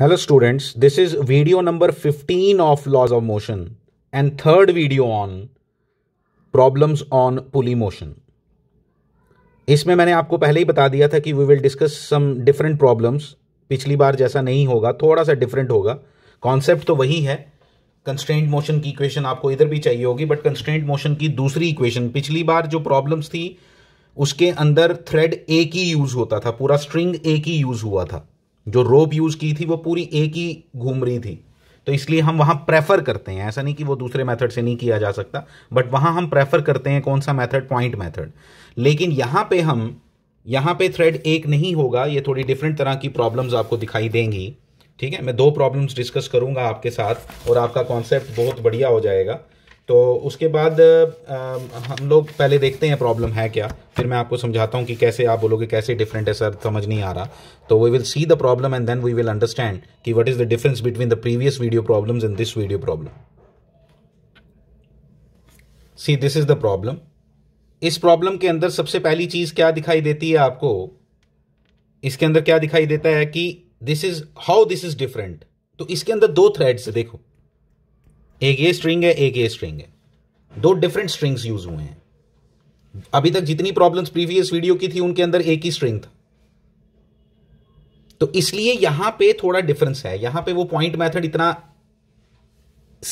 hello students this is video number 15 of laws of motion and third video on problems on pulley motion इसमें मैंने आपको पहले ही बता दिया था कि we will discuss some different problems पिछली बार जैसा नहीं होगा थोड़ा सा डिफरेंट होगा कॉन्सेप्ट तो वही है कंस्टेंट मोशन की इक्वेशन आपको इधर भी चाहिए होगी बट कंस्टेंट मोशन की दूसरी इक्वेशन पिछली बार जो प्रॉब्लम्स थी उसके अंदर थ्रेड ए की यूज होता था पूरा स्ट्रिंग ए की यूज हुआ था जो रोप यूज की थी वो पूरी एक ही घूम रही थी तो इसलिए हम वहाँ प्रेफर करते हैं ऐसा नहीं कि वो दूसरे मेथड से नहीं किया जा सकता बट वहाँ हम प्रेफर करते हैं कौन सा मेथड पॉइंट मेथड लेकिन यहाँ पे हम यहाँ पे थ्रेड एक नहीं होगा ये थोड़ी डिफरेंट तरह की प्रॉब्लम्स आपको दिखाई देंगी ठीक है मैं दो प्रॉब्लम्स डिस्कस करूंगा आपके साथ और आपका कॉन्सेप्ट बहुत बढ़िया हो जाएगा तो उसके बाद हम लोग पहले देखते हैं प्रॉब्लम है क्या फिर मैं आपको समझाता हूँ कि कैसे आप बोलोगे कैसे डिफरेंट है सर समझ नहीं आ रहा तो we will see the problem and then we will understand कि what is the difference between the previous video problems in this video problem see this is the problem इस प्रॉब्लम के अंदर सबसे पहली चीज़ क्या दिखाई देती है आपको इसके अंदर क्या दिखाई देता है कि this is how this is different तो इसके अंदर दो थ्रेड्स देखो एक ये स्ट्रिंग है एक ये स्ट्रिंग है दो डिफरेंट स्ट्रिंग्स यूज हुए हैं अभी तक जितनी प्रॉब्लम्स प्रीवियस वीडियो की थी उनके अंदर एक ही स्ट्रिंग था तो इसलिए यहां पे थोड़ा डिफरेंस है यहां पे वो पॉइंट मेथड इतना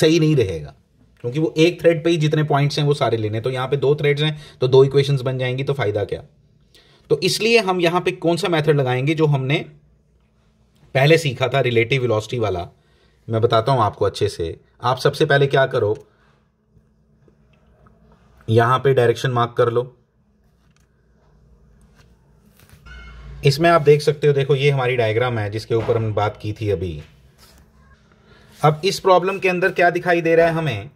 सही नहीं रहेगा क्योंकि वो एक थ्रेड पे ही जितने पॉइंट्स हैं वो सारे लेने तो यहां पे दो थ्रेड्स हैं तो दो इक्वेशंस बन जाएंगी तो फायदा क्या तो इसलिए हम यहां पे कौन सा मेथड लगाएंगे जो हमने पहले सीखा था रिलेटिव वेलोसिटी वाला मैं बताता हूं आपको अच्छे से आप सबसे पहले क्या करो यहां पे डायरेक्शन मार्क कर लो इसमें आप देख सकते हो देखो ये हमारी डायग्राम है जिसके ऊपर हमने बात की थी अभी अब इस प्रॉब्लम के अंदर क्या दिखाई दे रहा है हमें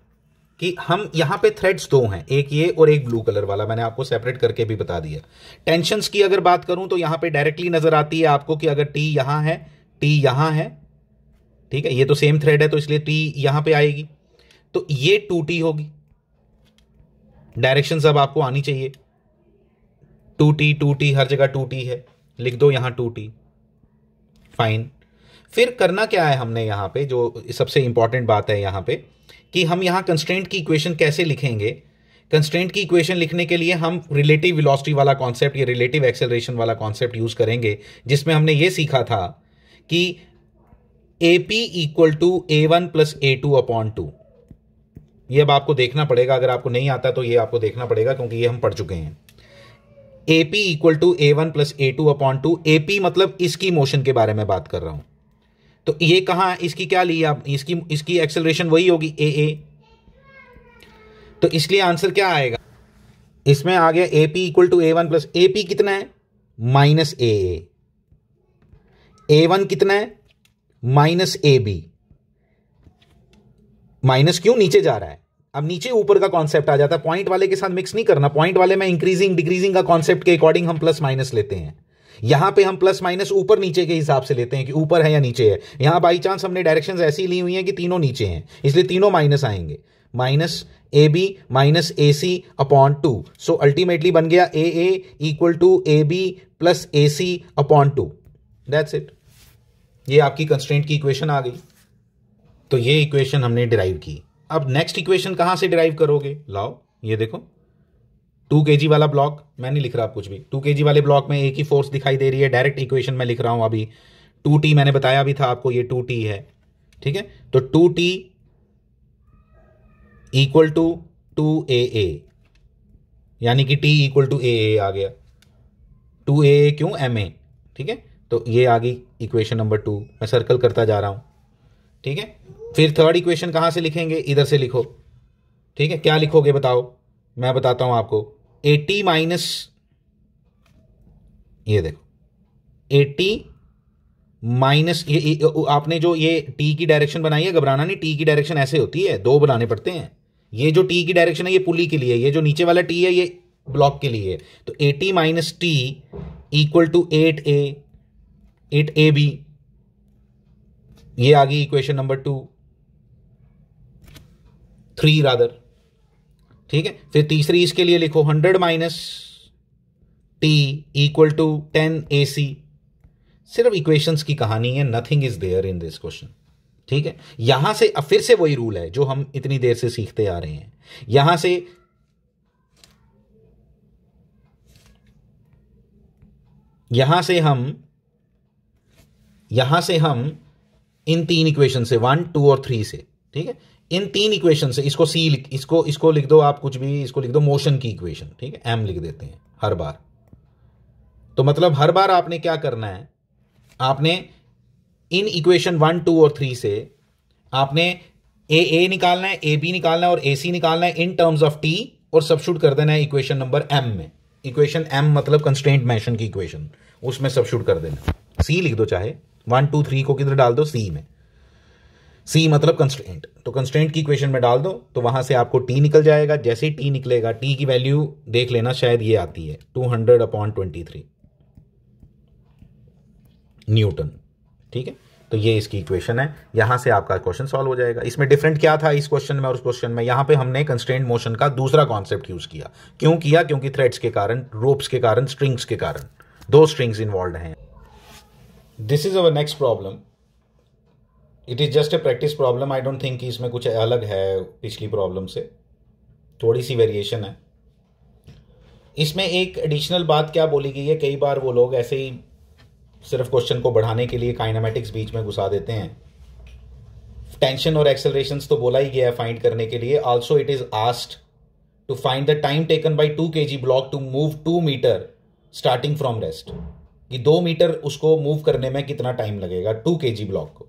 कि हम यहां पे थ्रेड्स दो हैं एक ये और एक ब्लू कलर वाला मैंने आपको सेपरेट करके भी बता दिया टेंशन की अगर बात करूं तो यहां पे डायरेक्टली नजर आती है आपको कि अगर टी यहां है टी यहां है ठीक है ये तो सेम थ्रेड है तो इसलिए टी यहां पे आएगी तो ये टू टी होगी डायरेक्शन अब आपको आनी चाहिए टू टी टू टी हर जगह टू टी है लिख दो यहां टू टी फाइन फिर करना क्या है हमने यहां पे जो सबसे इंपॉर्टेंट बात है यहां पे कि हम यहां कंस्टेंट की इक्वेशन कैसे लिखेंगे कंस्टेंट की इक्वेशन लिखने के लिए हम रिलेटिव विलोसिटी वाला कॉन्सेप्ट या रिलेटिव एक्सेलरेशन वाला कॉन्सेप्ट यूज करेंगे जिसमें हमने ये सीखा था कि A P equal to A one plus A two upon two ये अब आपको देखना पड़ेगा अगर आपको नहीं आता तो ये आपको देखना पड़ेगा क्योंकि ये हम पढ़ चुके हैं A P equal to A one plus A two upon two A P मतलब इसकी मोशन के बारे में बात कर रहा हूं तो ये कहा इसकी क्या ली आप इसकी इसकी एक्सेलरेशन वही होगी ए ए तो इसलिए आंसर क्या आएगा इसमें आ गया A P equal to A one plus A P कितना है माइनस ए ए वन कितना है माइनस ए बी माइनस क्यों नीचे जा रहा है अब नीचे ऊपर का कॉन्सेप्ट आ जाता है पॉइंट वाले के साथ मिक्स नहीं करना पॉइंट वाले में इंक्रीजिंग डिक्रीजिंग का कॉन्सेप्ट के अकॉर्डिंग हम प्लस माइनस लेते हैं यहां पे हम प्लस माइनस ऊपर नीचे के हिसाब से लेते हैं कि ऊपर है या नीचे है यहां बाई चांस हमने डायरेक्शन ऐसी ली हुई है कि तीनों नीचे हैं इसलिए तीनों माइनस आएंगे minus A B minus A C upon two so ultimately बन गया A A equal to A B plus A C upon two that's it ये आपकी कंस्टेंट की इक्वेशन आ गई तो ये इक्वेशन हमने डिराइव की अब नेक्स्ट इक्वेशन कहाँ से डिराइव करोगे लाओ ये देखो टू के वाला ब्लॉक मैं नहीं लिख रहा कुछ भी टू के वाले ब्लॉक में एक ही फोर्स दिखाई दे रही है डायरेक्ट इक्वेशन मैं लिख रहा हूँ अभी टू टी मैंने बताया भी था आपको ये टू टी है ठीक है तो two T equal to two A A यानी कि T equal to A A A गया टू ए क्यों एम ए ठीक है तो ये आ गई इक्वेशन नंबर टू मैं सर्कल करता जा रहा हूँ ठीक है फिर थर्ड इक्वेशन कहाँ से लिखेंगे इधर से लिखो ठीक है क्या लिखोगे बताओ मैं बताता हूँ आपको एटी माइनस ये देखो एटी माइनस ये, ये आपने जो ये टी की डायरेक्शन बनाई है घबराना नहीं टी की डायरेक्शन ऐसे होती है दो बनाने पड़ते हैं ये जो टी की डायरेक्शन है ये पुली के लिए ये जो नीचे वाला टी है ये ब्लॉक के लिए तो eighty minus T equal to eight A eight A B ये आ गई equation number two three rather ठीक है फिर तीसरी इसके लिए लिखो hundred minus T equal to ten A C सिर्फ इक्वेशंस की कहानी है nothing is there in this question ठीक है यहां से अब फिर से वही रूल है जो हम इतनी देर से सीखते आ रहे हैं यहां से यहां से हम यहां से हम इन तीन इक्वेशन से वन टू और थ्री से ठीक है इन तीन इक्वेशन से इसको सी लिख इसको इसको लिख दो आप कुछ भी इसको लिख दो मोशन की इक्वेशन ठीक है एम लिख देते हैं हर बार तो मतलब हर बार आपने क्या करना है आपने इन इक्वेशन वन टू और थ्री से आपने ए ए निकालना है ए बी निकालना है और ए सी निकालना है इन टर्म्स ऑफ टी और सबशूट कर देना है इक्वेशन नंबर एम में इक्वेशन एम मतलब कंस्टेंट मैशन की इक्वेशन उसमें सबशूट कर देना सी लिख दो चाहे वन टू थ्री को किधर डाल दो सी में सी मतलब कंस्टेंट तो कंस्टेंट की इक्वेशन में डाल दो तो वहां से आपको टी निकल जाएगा जैसे ही टी निकलेगा टी की वैल्यू देख लेना शायद ये आती है two hundred upon twenty three newton ठीक है तो ये इसकी इक्वेशन है यहां से आपका क्वेश्चन सॉल्व हो जाएगा इसमें डिफरेंट क्या था इस क्वेश्चन में और उस क्वेश्चन में यहां पे हमने कंस्टेंट मोशन का दूसरा कॉन्सेप्ट यूज किया क्यों किया क्योंकि थ्रेड्स के कारण रोप्स के कारण स्ट्रिंग्स के कारण दो स्ट्रिंग्स इन्वॉल्व हैं this is our next problem it is just a practice problem I don't think कि इसमें कुछ अलग है पिछली प्रॉब्लम से थोड़ी सी वेरिएशन है इसमें एक एडिशनल बात क्या बोली गई है कई बार वो लोग ऐसे ही सिर्फ क्वेश्चन को बढ़ाने के लिए काइनामेटिक्स बीच में घुसा देते हैं टेंशन और एक्सेलरेशन तो बोला ही गया है फाइंड करने के लिए also it is asked to find the time taken by two K G block to move two meter starting from rest कि दो मीटर उसको मूव करने में कितना टाइम लगेगा टू के जी ब्लॉक को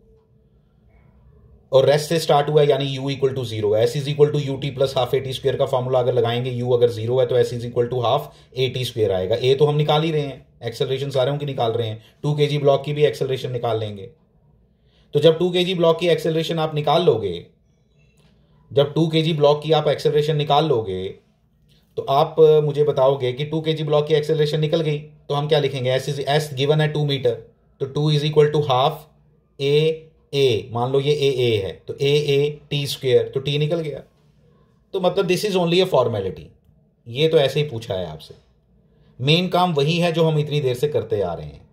और रेस्ट से स्टार्ट हुआ है यानी यू इक्वल टू जीरो है S is equal to U T plus half A T square का फॉर्मूला अगर लगाएंगे यू अगर जीरो है तो S is equal to half A T square आएगा ए तो हम निकाल ही रहे हैं एक्सेलरेशन सारों की निकाल रहे हैं टू के जी ब्लॉक की भी एक्सेलरेशन निकाल लेंगे तो जब टू के जी ब्लॉक की एक्सेलरेशन आप निकाल लोगे जब टू के जी ब्लॉक की आप एक्सेलरेशन निकाल लोगे तो आप मुझे बताओगे कि टू के जी ब्लॉक की एक्सेलरेशन निकल गई तो हम क्या लिखेंगे एस इज एस गिवन है टू मीटर तो two is equal to half A A मान लो ये ए ए है तो ए ए टी स्क्वेयर तो टी निकल गया तो मतलब this is only a formality ये तो ऐसे ही पूछा है आपसे मेन काम वही है जो हम इतनी देर से करते आ रहे हैं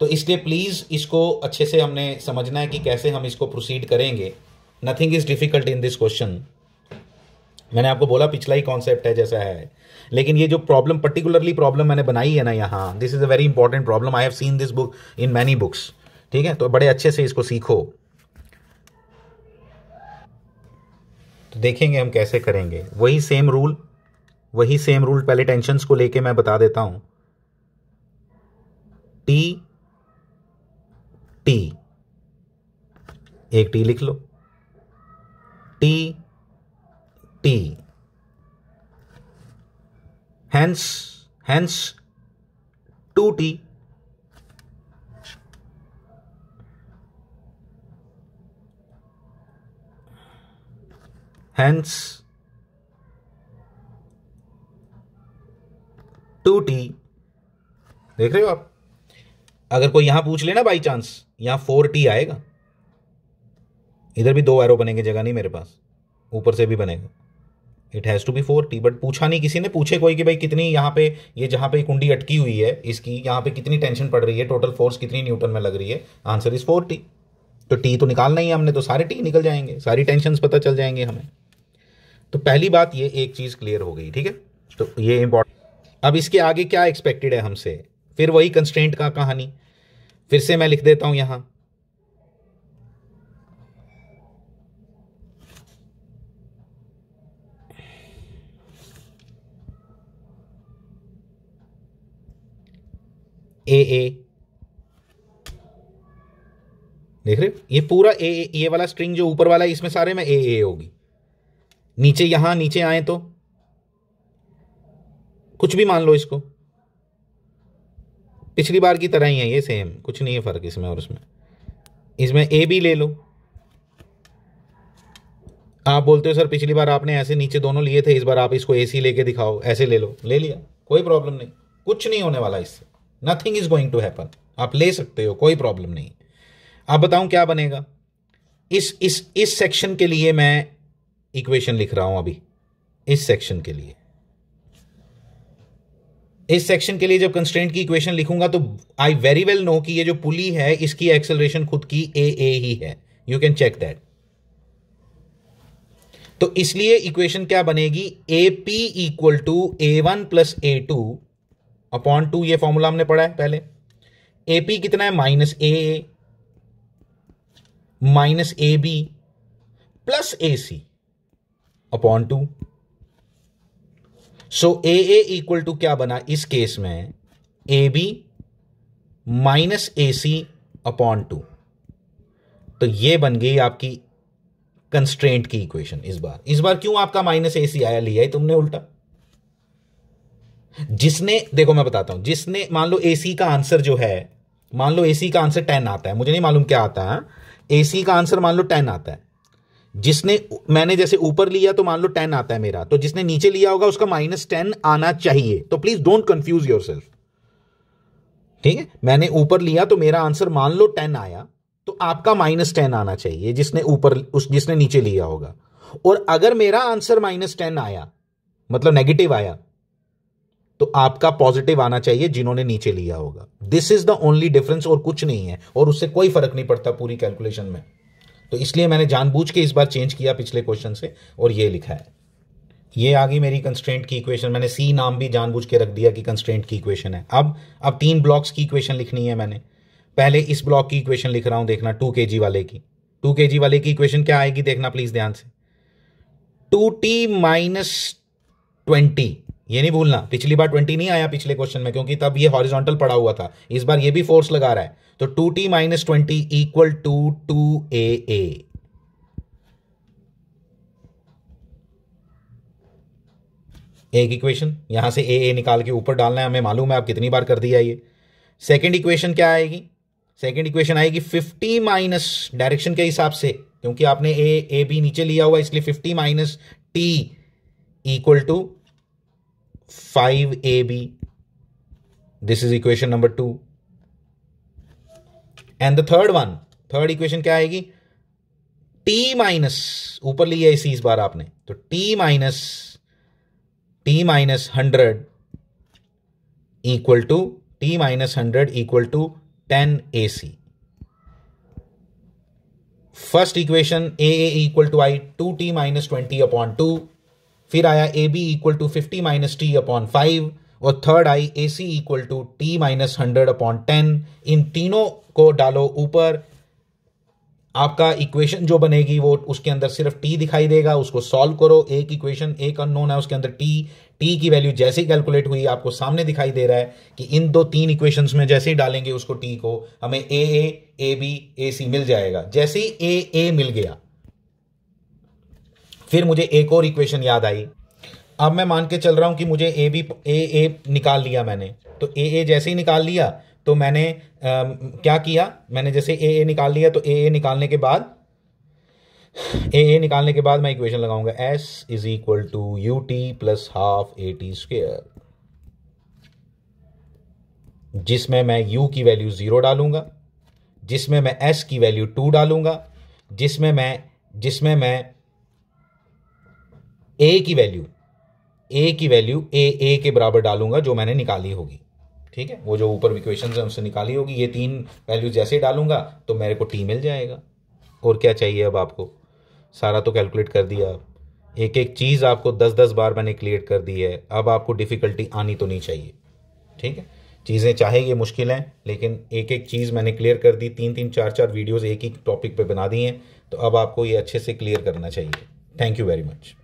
तो इसलिए प्लीज़ इसको अच्छे से हमने समझना है कि कैसे हम इसको प्रोसीड करेंगे nothing is difficult in this question मैंने आपको बोला पिछला ही कॉन्सेप्ट है जैसा है लेकिन ये जो प्रॉब्लम पर्टिकुलरली प्रॉब्लम मैंने बनाई है ना यहाँ this is a very important problem I have seen this book in many books ठीक है तो बड़े अच्छे से इसको सीखो तो देखेंगे हम कैसे करेंगे वही सेम रूल वही सेम रूल पहले टेंशन को लेके मैं बता देता हूं टी टी एक टी लिख लो T T hence hence two T hence two T देख रहे हो आप अगर कोई यहां पूछ लेना बाई चांस यहां फोर टी आएगा इधर भी दो एरो बनेंगे जगह नहीं मेरे पास ऊपर से भी बनेगा it has to be forty but पूछा नहीं किसी ने पूछे कोई कि भाई कितनी यहाँ पे ये जहाँ पे कुंडी अटकी हुई है इसकी यहाँ पे कितनी टेंशन पड़ रही है टोटल फोर्स कितनी न्यूटन में लग रही है आंसर इज़ फोर टी तो टी तो निकालना ही है हमने तो सारे टी निकल जाएंगे सारी टेंशन पता चल जाएंगे हमें तो पहली बात ये एक चीज़ क्लियर हो गई ठीक है तो ये इम्पोर्टेंट अब इसके आगे क्या एक्सपेक्टेड है हमसे फिर वही कंस्टेंट का कहानी फिर से मैं लिख देता हूँ यहाँ ए ए देख रहे ये पूरा ए ए ये वाला स्ट्रिंग जो ऊपर वाला है इसमें सारे में ए ए होगी नीचे यहां नीचे आए तो कुछ भी मान लो इसको पिछली बार की तरह ही है ये सेम कुछ नहीं है फर्क इसमें और उसमें इसमें ए भी ले लो आप बोलते हो सर पिछली बार आपने ऐसे नीचे दोनों लिए थे इस बार आप इसको ए सी लेके दिखाओ ऐसे ले लो ले लिया कोई प्रॉब्लम नहीं कुछ नहीं होने वाला इससे nothing is going to happen आप ले सकते हो कोई प्रॉब्लम नहीं आप बताऊं क्या बनेगा इस इस इस सेक्शन के लिए मैं इक्वेशन लिख रहा हूं अभी इस सेक्शन के लिए इस सेक्शन के लिए जब कंस्टेंट की इक्वेशन लिखूंगा तो आई वेरी वेल नो कि ये जो पुली है इसकी एक्सेलरेशन खुद की ए ए ही है यू कैन चेक दैट तो इसलिए इक्वेशन क्या बनेगी A P equal to A one plus A two upon two ये फॉर्मूला हमने पढ़ा है पहले एपी कितना है minus A minus A B plus A C upon two so A A equal to क्या बना इस केस में A B minus A C upon two तो ये बन गई आपकी कंस्ट्रेंट की इक्वेशन इस बार इस बार क्यों आपका माइनस ए सी आया लिया है तुमने उल्टा जिसने देखो मैं बताता हूं जिसने मान लो एसी का आंसर जो है मान लो एसी का आंसर टेन आता है मुझे नहीं मालूम क्या आता है एसी का आंसर मान लो टेन आता है जिसने मैंने जैसे ऊपर लिया तो मान लो टेन आता है मेरा तो जिसने नीचे लिया होगा उसका माइनस टेन आना चाहिए तो please don't confuse yourself ठीक है मैंने ऊपर लिया तो मेरा आंसर मान लो टेन आया तो आपका माइनस टेन आना चाहिए जिसने ऊपर उस जिसने नीचे लिया होगा और अगर मेरा आंसर माइनस टेन आया मतलब नेगेटिव आया तो आपका पॉजिटिव आना चाहिए जिन्होंने नीचे लिया होगा this is the only difference और कुछ नहीं है और उससे कोई फर्क नहीं पड़ता पूरी कैलकुलेशन में तो इसलिए मैंने जानबूझ के इस बार चेंज किया पिछले क्वेश्चन से और ये लिखा है ये आ गई मेरी कंस्ट्रेंट की इक्वेशन मैंने सी नाम भी जानबूझ के रख दिया कि कंस्ट्रेंट की इक्वेशन है अब अब तीन ब्लॉक्स की इक्वेशन लिखनी है मैंने पहले इस ब्लॉक की इक्वेशन लिख रहा हूं देखना टू के जी वाले की टू के जी वाले की इक्वेशन क्या आएगी देखना प्लीज ध्यान से टू टी माइनस ट्वेंटी ये नहीं भूलना पिछली बार ट्वेंटी नहीं आया पिछले क्वेश्चन में क्योंकि तब ये हॉरिजॉन्टल पड़ा हुआ था इस बार ये भी फोर्स लगा रहा है तो two T minus twenty equal to two A A एक इक्वेशन यहां से ए ए निकाल के ऊपर डालना है हमें मालूम है आप कितनी बार कर दिया ये सेकेंड इक्वेशन क्या आएगी सेकेंड इक्वेशन आएगी फिफ्टी माइनस डायरेक्शन के हिसाब से क्योंकि आपने ए ए बी नीचे लिया हुआ इसलिए fifty minus T equal to five A B this is equation number two and the third one third equation क्या आएगी टी माइनस ऊपर लिया इसी इस बार आपने तो T minus T minus hundred equal to T minus hundred equal to ten A C first equation A equal to I two T minus twenty upon two फिर आया A B equal to fifty minus T upon five और third I A C equal to T minus hundred upon ten इन तीनों को डालो ऊपर आपका equation जो बनेगी वो उसके अंदर सिर्फ टी दिखाई देगा उसको सॉल्व करो एक इक्वेशन एक अननोन है उसके अंदर टी टी की वैल्यू जैसे ही कैलकुलेट हुई आपको सामने दिखाई दे रहा है कि इन दो तीन इक्वेशंस में जैसे ही डालेंगे उसको टी को हमें ए ए ए बी ए सी मिल जाएगा जैसे ही ए ए मिल गया फिर मुझे एक और इक्वेशन याद आई अब मैं मान के चल रहा हूँ कि मुझे ए बी ए ए निकाल लिया मैंने तो ए ए जैसे ही निकाल लिया तो मैंने आ, क्या किया मैंने जैसे ए ए निकाल लिया तो ए ए निकालने के बाद ए ए निकालने के बाद मैं इक्वेशन लगाऊंगा S is equal to U T plus half A T square जिसमें मैं u की वैल्यू ज़ीरो डालूंगा जिसमें मैं s की वैल्यू टू डालूंगा जिसमें मैं जिसमें मैं ए की वैल्यू ए की वैल्यू ए ए के बराबर डालूंगा जो मैंने निकाली होगी ठीक है वो जो ऊपर इक्वेशन है उससे निकाली होगी ये तीन वैल्यू जैसे डालूंगा तो मेरे को टी मिल जाएगा और क्या चाहिए अब आपको सारा तो कैलकुलेट कर दिया आप एक एक चीज़ आपको दस दस बार मैंने क्लियर कर दी है अब आपको डिफ़िकल्टी आनी तो नहीं चाहिए ठीक है चीज़ें चाहे ये मुश्किल हैं लेकिन एक एक चीज़ मैंने क्लियर कर दी तीन तीन चार चार वीडियोस एक ही टॉपिक पे बना दी हैं तो अब आपको ये अच्छे से क्लियर करना चाहिए थैंक यू वेरी मच